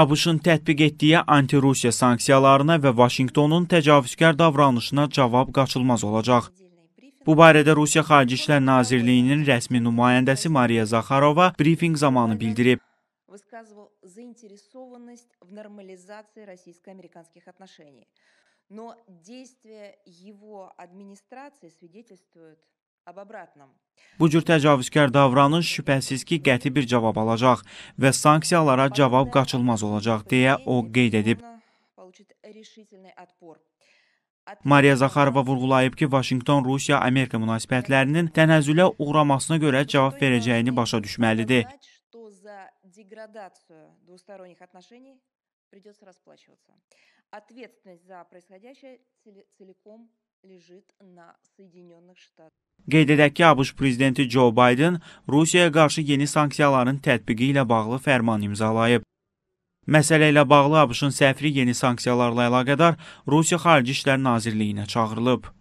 ABŞ-ın tətbiq etdiyi anti-Rusiya sanksiyalarına və Vaşinqtonun təcavüzkar davranışına cavab qaçılmaz olacaq. Bu barədə Rusiya Xarici İşlər Nazirliyinin rəsmi nümayəndəsi Mariya Zaxarova brifing zamanı bildirib. Но действия его администрации свидетельствуют Bu cür təcavüzkar davranış şübhəsiz ki, qəti bir cavab alacaq və sanksiyalara cavab qaçılmaz olacaq deyə o qeyd edib. Mariya Zaxarova vurğulayıb ki, Vaşinqton Rusiya-Amerika münasibətlərinin tənəzzülə uğramasına görə cavab verəcəyini başa düşməlidir. Ответственность за происходящее целиком Qeyd edək ki, ABŞ prezidenti Joe Biden Rusiyaya qarşı yeni sanksiyaların tətbiqi ilə bağlı fərman imzalayıb. Məsələ ilə bağlı ABŞ-ın səfiri yeni sanksiyalarla əlaqədar Rusiya Xarici İşlər Nazirliyinə çağırılıb.